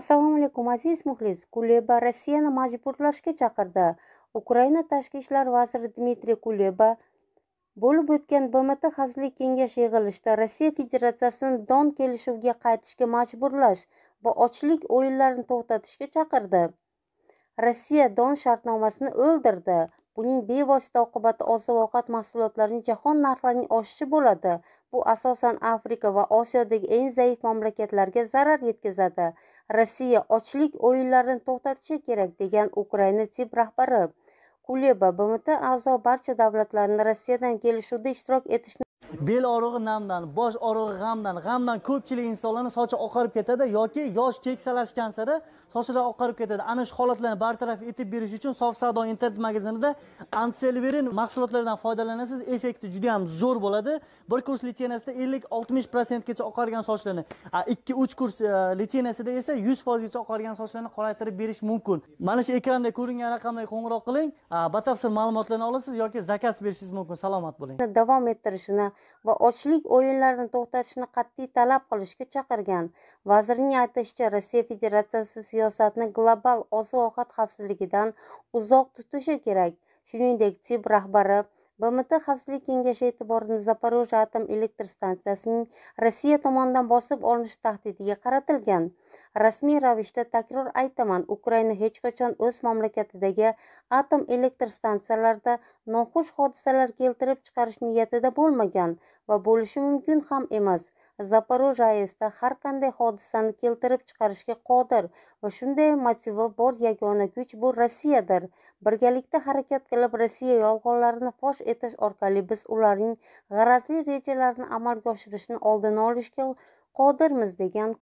assalomu alaykum aziz muxlis kuleba rossiyani majburlashga chaqirdi ukraina tashqi ishlar vaziri dmitriy kuleba bo'lib o'tgan bmt xavfsizlik kengashi yig'ilishida rossiya federatsiyasini don kelishuviga qaytishga majburlash va ochlik o'yinlarini to'xtatishga chaqirdi rossiya don shartnomasini o'ldirdi buning bevosita oqibati oziq ovqat mahsulotlarining jahon narxlarining oshishi bo'ladi bu asosan afrika va osiyodagi eng zaif mamlakatlarga zarar yetkazadi rossiya ochlik o'yinlarini to'xtatishi kerak degan ukraina tib rahbari kuleba bmt a'zo barcha davlatlarni rossiyadan kelishuvda ishtirok etishni bel og'rig'i namdan bosh og'rig'i g'amdan g'amdan ko'pchilik insonlarni sochi oqarib ketadi yoki yosh keksalashgan sari sochlar oqarib ketadi ana shu holatlarni bartaraf etib berish uchun sof savdo internet magazinida antiselverin mahsulotlaridan foydalanasiz effekti juda yam zo'r bo'ladi bir kurs litsenasida ellik oltmish protsentgacha oqargan sochlarni ikki uch kurs e, litsenasida esa yuz foizgacha oqargan sochlarni qoraytirib berish mumkin mana shu ekranda ko'ringan raqamlarga qo'ng'iroq qiling batafsil ma'lumotlarni olasiz yoki zakaz berishingiz mumkin salomat bo'ling davom ettirishini va ochlik o'yinlarini to'xtatishni qat'iy talab qilishga chaqirgan vazirning aytishicha rossiya federatsiyasi siyosatni global oziq ovqat xavfsizligidan uzoq tutishi kerak shuningdek tib rahbari bmt xavfsizlik kengashi e'tiborini zaporojye atom elektr stansiyasining rossiya tomonidan bosib olinishi tahdidiga qaratilgan rasmiy ravishda takror aytaman ukraina hech qachon o'z mamlakatidagi atom elektr stansiyalarida noxush hodisalar keltirib chiqarish niyatida bo'lmagan va bo'lishi mumkin ham emas zaporojyesda har qanday hodisani keltirib chiqarishga qodir va shunday motivi bor yagona kuch bu rossiyadir birgalikda harakat qilib rossiya yolg'onlarini fosh etish orqali biz ularning g'arazli rejalarini amalga oshirishni oldini olishga qodirmiz degan